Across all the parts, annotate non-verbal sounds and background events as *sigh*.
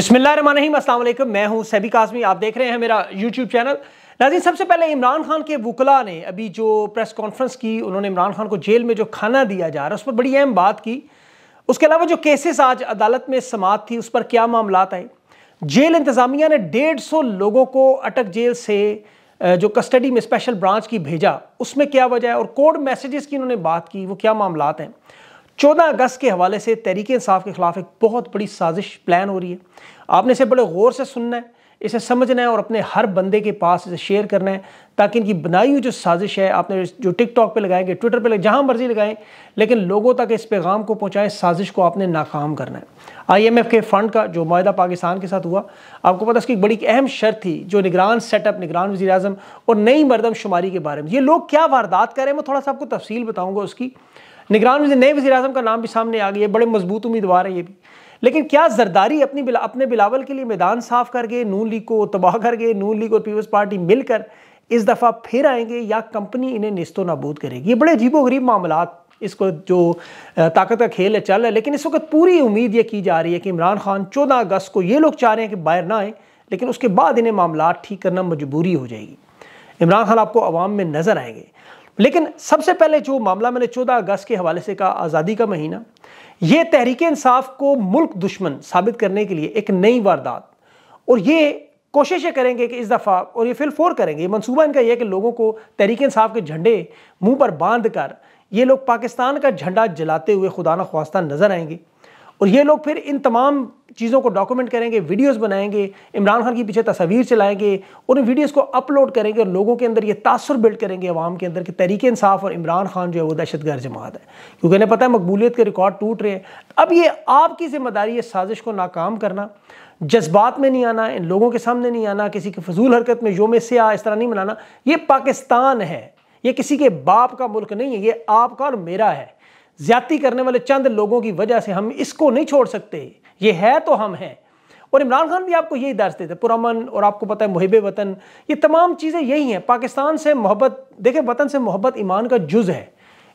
बिस्मिल्लाम असलम मैं हूं सैबी काजमी आप देख रहे हैं मेरा यूट्यूब चैनल नाजी सबसे पहले इमरान खान के वकला ने अभी जो प्रेस कॉन्फ्रेंस की उन्होंने इमरान खान को जेल में जो खाना दिया जा रहा है उस पर बड़ी अहम बात की उसके अलावा जो केसेस आज अदालत में समात थी उस पर क्या मामला आए जेल इंतज़ामिया ने डेढ़ सौ लोगों को अटक जेल से जो कस्टडी में स्पेशल ब्रांच की भेजा उसमें क्या वजह है और कोड मैसेजेस की उन्होंने बात की वो क्या मामला हैं चौदह अगस्त के हवाले से तहरीक इंसाफ के ख़िलाफ़ एक बहुत बड़ी साजिश प्लान हो रही है आपने इसे बड़े गौर से सुनना है इसे समझना है और अपने हर बंदे के पास इसे शेयर करना है ताकि इनकी बनाई हुई जो साजिश है आपने जो टिकटॉक पे लगाएंगे ट्विटर पे लगाएं जहाँ मर्जी लगाएं लेकिन लोगों तक इस पैगाम को पहुँचाएं साजिश को आपने नाकाम करना है आईएमएफ के फ़ंड का जो माहा पाकिस्तान के साथ हुआ आपको पता इसकी बड़ी अहम शर्त थी जो निगरान सेटअप निगरान वजी अजम और नई मरदमशुमारी के बारे में ये लोग क्या वारदात करें मैं थोड़ा सा आपको तफसील बताऊँगा उसकी निगरान में नए वजी अजम का नाम भी सामने आ गया है बड़े मजबूत उम्मीदवार हैं ये भी लेकिन क्या जरदारी अपनी बिला, अपने बिलावल के लिए मैदान साफ कर गए नून लीग को तबाह कर गए नून लीग और पीपल्स पार्टी मिलकर इस दफ़ा फिर आएंगे या कंपनी इन्हें नस्तो नाबूद करेगी ये बड़े अजीबो गरीब मामला इसको जो ताकत का खेल है चल है लेकिन इस वक्त पूरी उम्मीद ये की जा रही है कि इमरान खान चौदह अगस्त को ये लोग चाह रहे हैं कि बाहर ना आए लेकिन उसके बाद इन्हें मामला ठीक करना मजबूरी हो जाएगी इमरान खान आपको आवाम में नज़र आएंगे लेकिन सबसे पहले जो मामला मैंने 14 अगस्त के हवाले से कहा आज़ादी का महीना ये तहरीक इंसाफ को मुल्क दुश्मन साबित करने के लिए एक नई वारदात और ये कोशिशें करेंगे कि इस दफ़ा और ये फिल फोर करेंगे मनसूबा इनका यह कि लोगों को तहरीक इंसाफ के झंडे मुंह पर बांध कर ये लोग पाकिस्तान का झंडा जलाते हुए खुदा न नजर आएंगे और ये लोग फिर इन तमाम चीज़ों को डॉक्यूमेंट करेंगे वीडियोस बनाएंगे इमरान खान के पीछे तस्वीर चलाएंगे और उन वीडियोस को अपलोड करेंगे और लोगों के अंदर ये तासर बिल्ड करेंगे आवाम के अंदर कि तरीक़े इंसाफ और इमरान खान जो है वो दहशत गर्द जमात है क्योंकि उन्हें पता है मकबूलियत के रिकॉर्ड टूट रहे हैं अब ये आपकी जिम्मेदारी है साजिश को नाकाम करना जज्बात में नहीं आना इन लोगों के सामने नहीं आना किसी की फजूल हरकत में योम से आ इस तरह नहीं मनाना ये पाकिस्तान है ये किसी के बाप का मुल्क नहीं है ये आपका और मेरा है ज्यादा करने वाले चंद लोगों की वजह से हम इसको नहीं छोड़ सकते ये है तो हम हैं और इमरान खान भी आपको यही दर्ज देते पुरमन और आपको पता है मुहिब वतन ये तमाम चीज़ें यही हैं पाकिस्तान से मोहब्बत देखें वतन से मोहब्बत ईमान का जुज़ है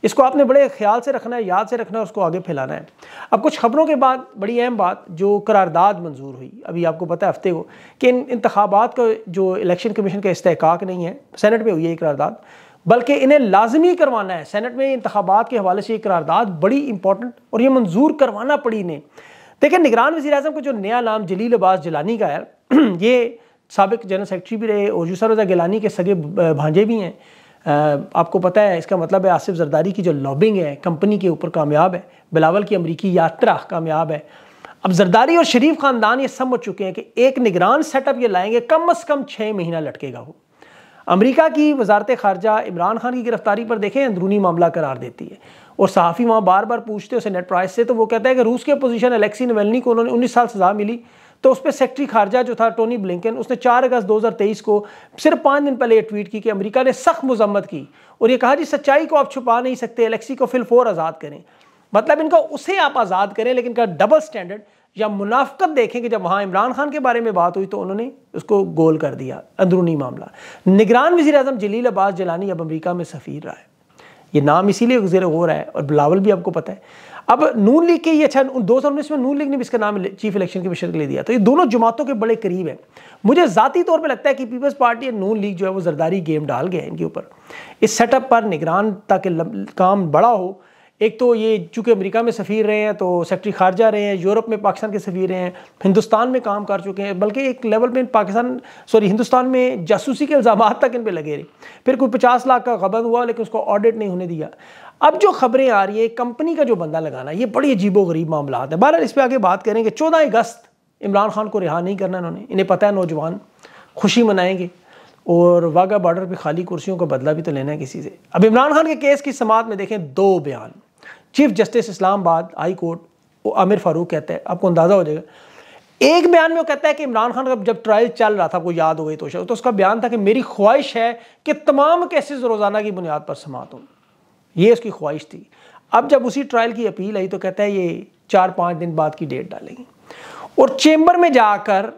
इसको आपने बड़े ख्याल से रखना है याद से रखना है उसको आगे फैलाना है अब कुछ खबरों के बाद बड़ी अहम बात जो करारदाद मंजूर हुई अभी आपको पता है हफ्ते को कि इन इंतबात का जो इलेक्शन कमीशन का इस्तेक नहीं है सेनेट में हुई है करारदादा बल्कि इन्हें लाजमी करवाना है सैनट में इंतबात के हवाले से ये करारदाद बड़ी इंपॉर्टेंट और ये मंजूर करवाना पड़ी इन्हें देखिए निगरान वजी अजम को जो नया नाम जलील अब्बास जलानी का है *clears throat* ये सबक जनरल सेक्रेटरी भी रहे और यूसर रजा गिलानी के सगे भांजे भी हैं आपको पता है इसका मतलब है आसिफ जरदारी की जो लॉबिंग है कंपनी के ऊपर कामयाब है बिलावल की अमरीकी यात्रा कामयाब है अब जरदारी और शरीफ ख़ानदान ये समझ चुके हैं कि एक निगरान सेटअप ये लाएंगे कम अज़ कम छः महीना लटकेगा वो अमरीका की वजारत खारजा इमरान खान की गिरफ्तारी पर देखें अंदरूनी मामला करार देती है और सहाफ़ी वहाँ बार बार पूछते उसे नेट प्राइस से तो वो कहता है कि रूस के अपोजिशन एलेक्सी नवेलनी को उन्होंने उन्नीस साल सज़ा मिली तो उस पर सेक्रटरी खारजा जो था टोनी ब्लिंकन उसने 4 अगस्त 2023 को सिर्फ पाँच दिन पहले ट्वीट की कि अमरीका ने सख्त मजम्मत की और ये कहा जी सच्चाई को आप छुपा नहीं सकते एलेक्सी को फिलफोर आज़ाद करें मतलब इनका उसे आप आज़ाद करें लेकिन इनका डबल स्टैंडर्ड या मुनाफ्त देखें कि जब वहाँ इमरान खान के बारे में बात हुई तो उन्होंने उसको गोल कर दिया अंदरूनी मामला निगरान वजी अजम जलील अब्बास जलानी अब अमरीका में सफ़ीर रहा है ये नाम इसीलिए गुजर हो रहा है और बिलावल भी आपको पता है अब नून लीग के ये अच्छा दो हज़ार उन्नीस में नून लीग ने भी इसका नाम चीफ इलेक्शन कमीशन के लिए दिया तो ये दोनों जमातों के बड़े करीब हैं मुझे ज़ाती तौर पर लगता है कि पीपल्स पार्टी और नून लीग जो है वो जरदारी गेम डाल गया है इनके ऊपर इस सेटअप पर निगरान ताकि काम बड़ा हो एक तो ये चूँकि अमेरिका में सफ़ीर रहे हैं तो सेक्रेटरी खारजा रहे हैं यूरोप में पाकिस्तान के सफ़ीर रहे हैं हिंदुस्तान में काम कर चुके हैं बल्कि एक लेवल पे पाकिस्तान सॉरी हिंदुस्तान में जासूसी के इल्ज़ाम तक इन पर लगे रहे फिर कोई पचास लाख का गबन हुआ लेकिन उसको ऑडिट नहीं होने दिया अब जो खबरें आ रही है कंपनी का जो बंदा लगाना ये बड़ी अजीबो गरीब मामला है बहरहाल इस पर आगे बात करेंगे चौदह अगस्त इमरान खान को रिहा नहीं करना इन्होंने इन्हें पता है नौजवान खुशी मनाएंगे और वाघा बॉर्डर पे खाली कुर्सियों का बदला भी तो लेना है किसी से अब इमरान खान के केस की समात में देखें दो बयान chief justice Islamabad high court Aamir Farooq कहते हैं आपको अंदाज़ा हो जाएगा एक बयान में वो कहता है कि इमरान खान का जब ट्रायल चल रहा था आपको याद हो गई तो तो उसका बयान था कि मेरी ख्वाहिश है कि तमाम केसेस रोज़ाना की बुनियाद पर समाप्त हों ये उसकी ख्वाहिश थी अब जब उसी ट्रायल की अपील आई तो कहता है ये चार पाँच दिन बाद की डेट डालेंगे और चेंबर में जाकर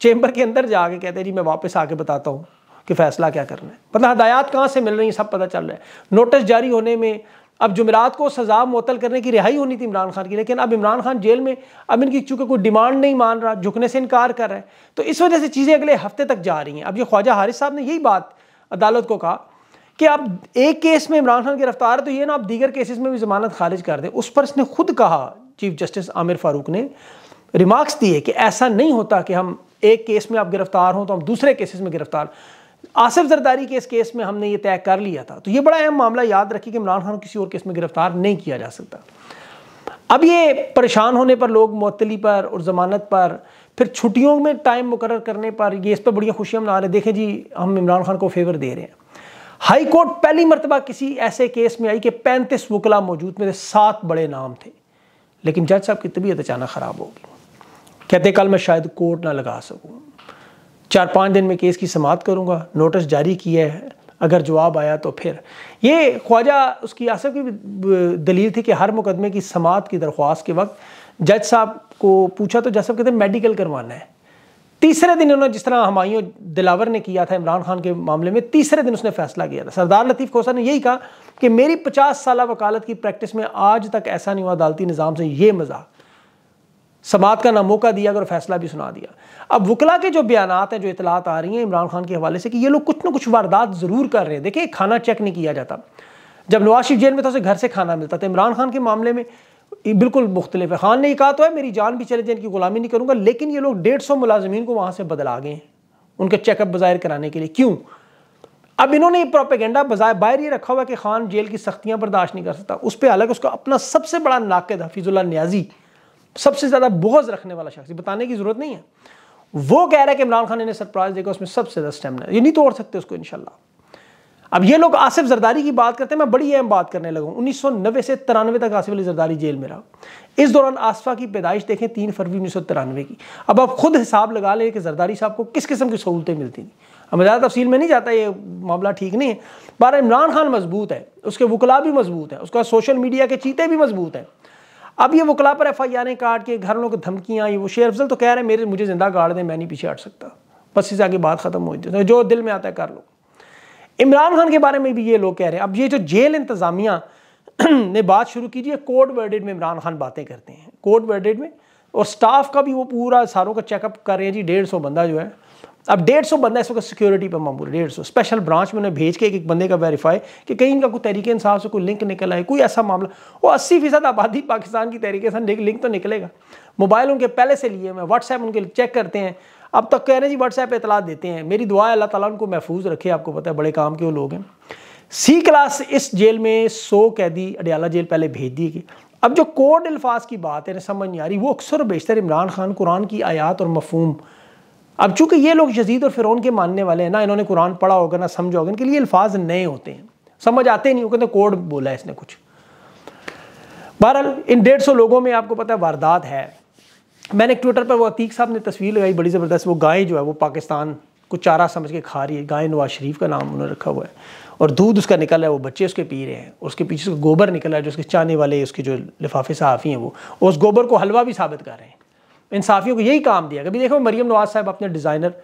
चेंबर के अंदर जाके कहते हैं जी मैं वापस आके बताता हूँ कि फैसला क्या करना है पता मतलब हदायत कहाँ से मिल रही है सब पता चल रहा है नोटिस जारी होने में अब जुमेरात को सजा मअतल करने की रिहाई होनी थी इमरान खान की लेकिन अब इमरान खान जेल में अब इनकी चूँकि कोई डिमांड नहीं मान रहा झुकने से इनकार कर रहा है तो इस वजह से चीज़ें अगले हफ्ते तक जा रही हैं अब ये ख्वाजा हारिस साहब ने यही बात अदालत को कहा कि आप एक केस में इमरान खान गिरफ्तार है तो ये ना आप दीगर केसेस में भी जमानत खारिज कर दें उस पर इसने खुद कहा चीफ जस्टिस आमिर फारूक ने रिमार्क्स दिए कि ऐसा नहीं होता कि हम एक केस में आप गिरफ्तार हों तो हम दूसरे केसेस में गिरफ्तार आसिफ जरदारी के इस केस में हमने ये तय कर लिया था तो ये बड़ा अहम मामला याद रखिए कि इमरान खान को किसी और केस में गिरफ्तार नहीं किया जा सकता अब ये परेशान होने पर लोग मअतली पर और ज़मानत पर फिर छुट्टियों में टाइम मुकर करने पर ये इस पर बढ़िया खुशियाँ मना रहे देखें जी हम इमरान खान को फेवर दे रहे हैं हाई कोर्ट पहली मरतबा किसी ऐसे केस में आई कि पैंतीस वकला मौजूद में सात बड़े नाम थे लेकिन जज साहब की तबीयत अचानक ख़राब होगी कहते कल मैं शायद कोर्ट ना लगा सकूँ चार पाँच दिन में केस की समाप्त करूँगा नोटिस जारी किया है अगर जवाब आया तो फिर ये ख्वाजा उसकी आसफ की दलील थी कि हर मुकदमे की समात की दरख्वास्त के वक्त जज साहब को पूछा तो जज साहब कहते हैं मेडिकल करवाना है तीसरे दिन उन्होंने जिस तरह हमायों दिलावर ने किया था इमरान खान के मामले में तीसरे दिन उसने फैसला किया था सरदार लतीफ़ खोसा ने यही कहा कि मेरी पचास साल वकालत की प्रैक्टिस में आज तक ऐसा नहीं हुआ अदालती निज़ाम से ये मजाक समात का ना मौका दिया अगर फैसला भी सुना दिया अब वकला के जो बयान हैं जो इतलात आ रही हैं इमरान खान के हवाले से कि ये लोग कुछ ना कुछ वारदात ज़रूर कर रहे हैं देखिए खाना चेक नहीं किया जाता जब नवाज शरीफ जेल में था उसे घर से खाना मिलता था इमरान खान के मामले में बिल्कुल मुख्तलिफ है खान ने कहा तो है मेरी जान भी चले जाए इनकी गुलामी नहीं करूँगा लेकिन ये लोग डेढ़ सौ मुलाजमीन को वहाँ से बदला गए हैं उनके चेकअप बाज़ाहिर कराने के लिए क्यों अब इन्होंने प्रोपेगेंडा बाहर ये रखा हुआ कि खान जेल की सख्तियाँ बर्दाश्त नहीं कर सकता उस पर अलग उसका अपना सबसे बड़ा नाकद हफीज़ुल्ला न्याजी सबसे ज़्यादा बोझ रखने वाला शख्स बताने की ज़रूरत नहीं है वो कह रहा है कि इमरान खान ने सरप्राइज देगा उसमें सबसे ज़्यादा स्टेमिना ये नहीं तोड़ सकते उसको इनशाला अब ये लोग आसिफ जरदारी की बात करते हैं मैं बड़ी अहम बात करने लगा उन्नीस सौ नब्बे से तिरानवे तक आसिफ अली जरदारी जेल में रहा इस दौरान आसफा की पैदाइश देखें तीन फरवरी उन्नीस सौ तिरानवे की अब आप खुद हिसाब लगा लें कि जरदारी साहब को किस किस्म की सहूलतें मिलती थी अब ज़्यादा तफसील में नहीं जाता ये मामला ठीक नहीं है बारह इमरान खान मजबूत है उसके वकला भी मजबूत है उसका सोशल मीडिया के चीते भी मजबूत हैं अब ये वकला पर एफ आई आर काट के घर लोग को धमकियाँ आई वो शेर अफजल तो कह रहे हैं मेरे मुझे ज़िंदा गाड़ दें मैं नहीं पीछे हट सकता बस इसे आगे बात ख़त्म हो जाती है जो दिल में आता है कर लो इमरान खान के बारे में भी ये लोग कह रहे हैं अब ये जो जेल इंतज़ामिया *clears throat* ने बात शुरू कीजिए कोर्ट वर्डेड में इमरान खान बातें करते हैं कोर्ट वर्डेड में और स्टाफ का भी वो पूरा सारों का चेकअप कर रहे हैं जी डेढ़ सौ बंदा जो है अब डेढ़ सौ बंदा इस वक्त सिक्योरिटी पर मामूल डेढ़ सौ स्पेशल ब्रांच में उन्हें भेज के एक एक बंदे का वेरीफाई कि कहीं इनका कोई तरीके इंसाफ से कोई लिंक निकल आए कोई ऐसा मामला वो अस्सी फीसद आबादी पाकिस्तान की तरीके से लिंक तो निकलेगा मोबाइल उनके पहले से लिए हुए व्हाट्सएप उनके चेक करते हैं अब तक कह रहे हैं जी व्हाट्सएप पर इतला देते हैं मेरी दुआ है अल्लाह तला उनको महफूज रखे आपको पता है बड़े काम के वो लोग हैं सी क्लास इस जेल में सौ कैदी अडियाला जेल पहले भेज दिए गए अब जो कोड अल्फाज की बात है समझ नहीं आ रही वो अक्सर बेशतर इमरान खान कुरान की आयात और मफहम अब चूंकि ये लोग यजीद और फ़िरौन के मानने वाले हैं ना इन्होंने कुरान पढ़ा होगा ना समझा होगा इनके लिए अल्फाज नए होते हैं समझ आते नहीं हो कहते कोड बोला है इसने कुछ बहरहाल इन डेढ़ सौ लोगों में आपको पता है वारदात है मैंने एक ट्विटर पर वो अतीक साहब ने तस्वीर लगाई बड़ी ज़बरदस्त वो गाय जो है वो पाकिस्तान को चारा समझ के खा रही है गाय नवाज शरीफ का नाम उन्होंने रखा हुआ है और दूध उसका निकल रहा है वो बच्चे उसके पी रहे हैं उसके पीछे उसका गोबर निकल रहा है जो उसके चाने वाले उसके जो लिफाफे सहाफ़ी हैं वो उस गोबर को हलवा भी साबित कर रहे हैं इंसाफियों को यही काम दिया कभी देखो मरीम नवाज साहब अपने डिज़ाइनर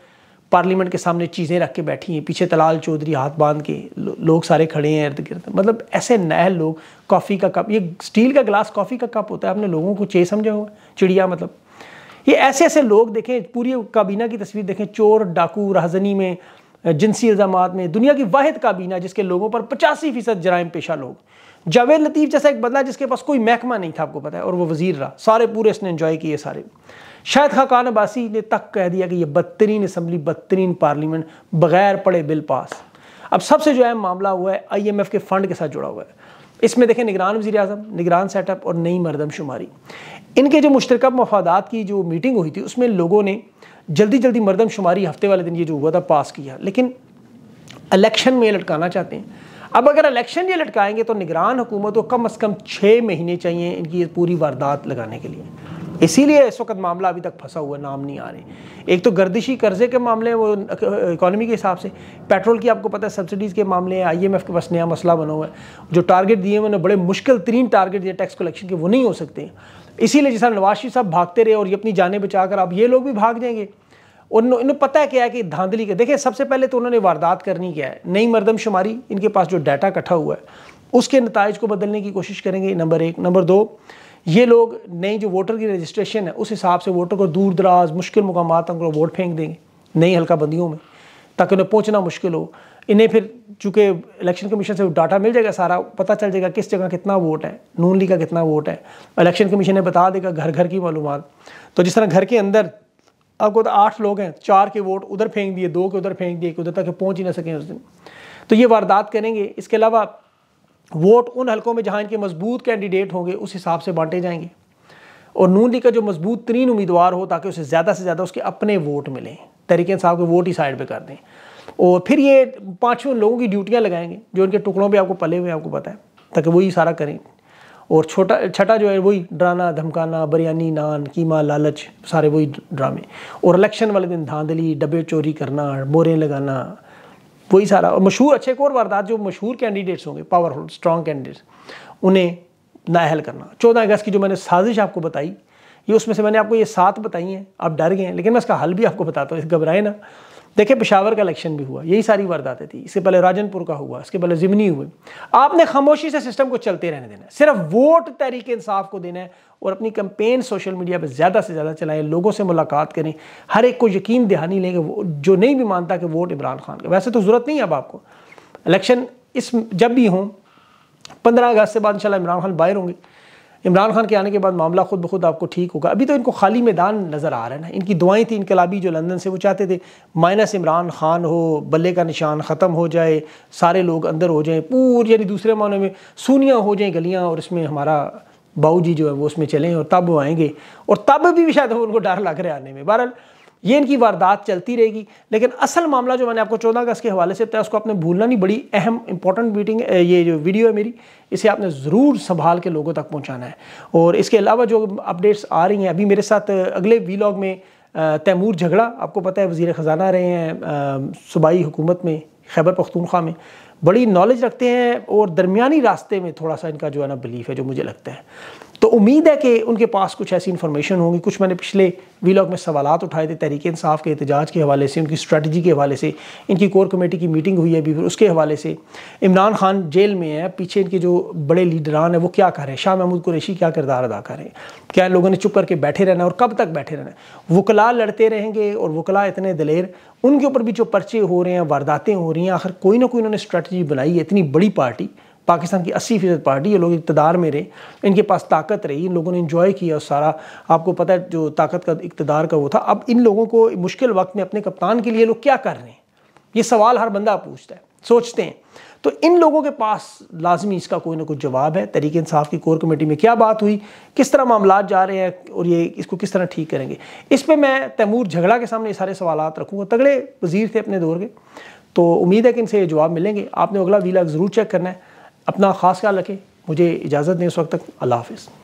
पार्लियामेंट के सामने चीज़ें रख के बैठी हैं पीछे तलाल चौधरी हाथ बांध के लो, लोग सारे खड़े हैं इर्द गिर्द मतलब ऐसे नए लोग कॉफ़ी का कप ये स्टील का गिलास कॉफ़ी का कप होता है आपने लोगों को चे समझा हुआ चिड़िया मतलब ये ऐसे ऐसे लोग देखें पूरी काबीना की तस्वीर देखें चोर डाकू राहजनी में जिनसी इल्ज़ाम में दुनिया की वाद काबीना जिसके लोगों पर पचासी फ़ीसद जराइम पेशा लोग जावेद लतीफ़ जैसा एक बदला जिसके पास कोई महकमा नहीं था आपको पता है और वो वजीर रहा सारे पूरे इसने इन्जॉय किए सारे शायद खाकान अब्बासी ने तक कह दिया कि ये बदतरीन असम्बली बदतरीन पार्लियामेंट बगैर पड़े बिल पास अब सबसे जो है मामला हुआ है आई एम एफ़ के फ़ंड के साथ जुड़ा हुआ है इसमें देखें निगरान वजी अजम निगरान सेटअप और नई मरदमशुमारी इनके जो मुश्तरक मफादात की जो मीटिंग हुई थी उसमें लोगों ने जल्दी जल्दी मरदमशुमारी हफ्ते वाले दिन ये जो हुआ था पास किया लेकिन अलेक्शन में लटकाना चाहते हैं अब अगर इलेक्शन ये लटकाएंगे तो निगरान हुकूमत को कम अज़ कम छः महीने चाहिए इनकी पूरी वारदात लगाने के लिए इसीलिए इस वक्त मामला अभी तक फंसा हुआ नाम नहीं आ रहे एक तो गर्दिशी कर्जे के मामले वो इकोनॉमी के हिसाब से पेट्रोल की आपको पता है सब्सिडीज़ के मामले हैं आईएमएफ के पास नया मसला बना हुआ है जो टारगेट दिए उन्होंने बड़े मुश्किल तरीन टारगेट दिए टैक्स कलेक्शन के वो नहीं हो सकते इसीलिए जैसा नवाज शरीफ साहब भागते रहे और ये अपनी जानें बचा कर आप ये लोग भी भाग जाएंगे उन्होंने पता है क्या है कि धांधली के देखिए सबसे पहले तो उन्होंने वारदात करनी क्या है नई मरदमशुमारी इनके पास जो डाटा इकट्ठा हुआ है उसके नतज को बदलने की कोशिश करेंगे नंबर एक नंबर दो ये लोग नई जो वोटर की रजिस्ट्रेशन है उस हिसाब से वोटर को दूर दराज मुश्किल मुकाम उनको वोट फेंक देंगे नई हल्का बंदियों में ताकि उन्हें पहुँचना मुश्किल हो इन्हें फिर चूँकि इलेक्शन कमीशन से डाटा मिल जाएगा सारा पता चल जाएगा किस जगह कितना वोट है नून लीग का कितना वोट है इलेक्शन कमीशन ने बता देगा घर घर की मालूम तो जिस तरह घर के अंदर आपको तो आठ लोग हैं चार के वोट उधर फेंक दिए दो के उधर फेंक दिए उधर तक पहुंच ही ना सकें उस दिन तो ये वारदात करेंगे इसके अलावा वोट उन हलकों में जहाँ इनके मजबूत कैंडिडेट होंगे उस हिसाब से बांटे जाएंगे और नून लीग का जो मजबूत तरीन उम्मीदवार हो ताकि उसे ज़्यादा से ज़्यादा उसके अपने वोट मिलें तरीके साहब के वोट ही साइड पर कर दें और फिर ये पाँचों लोगों की ड्यूटियाँ लगाएंगे जो इनके टुकड़ों पर आपको पले हुए आपको पता है ताकि वही सारा करें और छोटा छठा जो है वही डराना धमकाना बिरयानी नान कीमा लालच सारे वही ड्रामे और इलेक्शन वाले दिन धांधली डब्बे चोरी करना मोरें लगाना वही सारा और मशहूर अच्छे एक और वारदात जो मशहूर कैंडिडेट्स होंगे पावरफुल स्ट्रॉन्ग कैंडिडेट्स उन्हें नाअहल करना चौदह अगस्त की जो मैंने साजिश आपको बताई ये उसमें से मैंने आपको ये सात बताई हैं आप डर गए हैं लेकिन मैं इसका हल भी आपको बताता हूँ इस घबराए ना देखिए पिशावर का इलेक्शन भी हुआ यही सारी वारदातें थी इससे पहले राजनपुर का हुआ इसके पहले जिमनी हुए आपने खामोशी से सिस्टम को चलते रहने देना है सिर्फ वोट तरीके इंसाफ को देना है और अपनी कंपेन सोशल मीडिया पर ज़्यादा से ज़्यादा चलाएं लोगों से मुलाकात करें हर एक को यकीन दहानी लेंगे जो नहीं भी मानता कि वोट इमरान खान का वैसे तो ज़रूरत नहीं है अब आपको इलेक्शन इस जब भी हों पंद्रह अगस्त से बाद इंशाल्लाह इमरान खान बाहर होंगे इमरान खान के आने के बाद मामला खुद ब खुद आपको ठीक होगा अभी तो इनको खाली मैदान नज़र आ रहा है ना इनकी दुआएं थी इनकलाबी जो लंदन से वो चाहते थे माइनस इमरान खान हो बल्ले का निशान ख़त्म हो जाए सारे लोग अंदर हो जाएँ पूरी यानी दूसरे मानों में सूनियाँ हो जाएँ गलियाँ और इसमें हमारा बाऊ जी जो है वो उसमें चलें और तब वो आएंगे और तब भी शायद उनको डर लग रहा है आने में बहरहाल ये इनकी वारदात चलती रहेगी लेकिन असल मामला जो मैंने आपको चौदह अगस्त के हवाले से बताया उसको आपने भूलना नहीं बड़ी अहम इंपॉर्टेंट मीटिंग ये जो वीडियो है मेरी इसे आपने ज़रूर संभाल के लोगों तक पहुँचाना है और इसके अलावा जो अपडेट्स आ रही हैं अभी मेरे साथ अगले वीलॉग में तैमूर झगड़ा आपको पता है वजीर ख़जाना रहे हैं सूबाई हुकूमत में खैबर पख्तूनख्वा में बड़ी नॉलेज रखते हैं और दरमिया रास्ते में थोड़ा सा इनका जो है ना बिलीफ है जो मुझे लगता है तो उम्मीद है कि उनके पास कुछ ऐसी इन्फॉर्मेशन होगी कुछ मैंने पिछले वीलॉग में सवाल उठाए थे तहरीक इंसाफ के एहतजाज के हवाले से उनकी स्ट्रेटजी के हवाले से इनकी कोर कमेटी की मीटिंग हुई है अभी उसके हवाले से इमरान खान जेल में है पीछे इनके जो बड़े लीडरान हैं वो क्या कर रहे हैं शाह महमूद कुरेशी क्या किरदार अदा कर रहे हैं क्या लोगों ने चुप करके बैठे रहना और कब तक बैठे रहना वकला लड़ते रहेंगे और वकला इतने दलेर उनके ऊपर भी जो पर्चे हो रहे हैं वारदातें हो रही हैं आखिर कोई ना कोई उन्होंने स्ट्रेटजी बनाई है इतनी बड़ी पार्टी पाकिस्तान की अस्सी फीसद पार्टी ये लोग इकतदार में रहे इनके पास ताकत रही इन लोगों ने इन्जॉय किया और सारा आपको पता है जो ताकत का इकतदार का वो था अब इन लोगों को मुश्किल वक्त में अपने कप्तान के लिए लोग क्या कर रहे हैं ये सवाल हर बंदा पूछता है सोचते हैं तो इन लोगों के पास लाजमी इसका कोई ना कोई जवाब है तरीक़े इंसाफ की कोर कमेटी में क्या बात हुई किस तरह मामला जा रहे हैं और ये इसको किस तरह ठीक करेंगे इस पर मैं तैमूर झगड़ा के सामने ये सारे सवाल रखूँगा तगड़े वजीर थे अपने दौर के तो उम्मीद है कि इनसे ये जवाब मिलेंगे आपने अगला वीला ज़रूर चेक करना है अपना ख़ास ख्याल रखें मुझे इजाज़त दें इस वक्त तक अल्लाह हाफिज़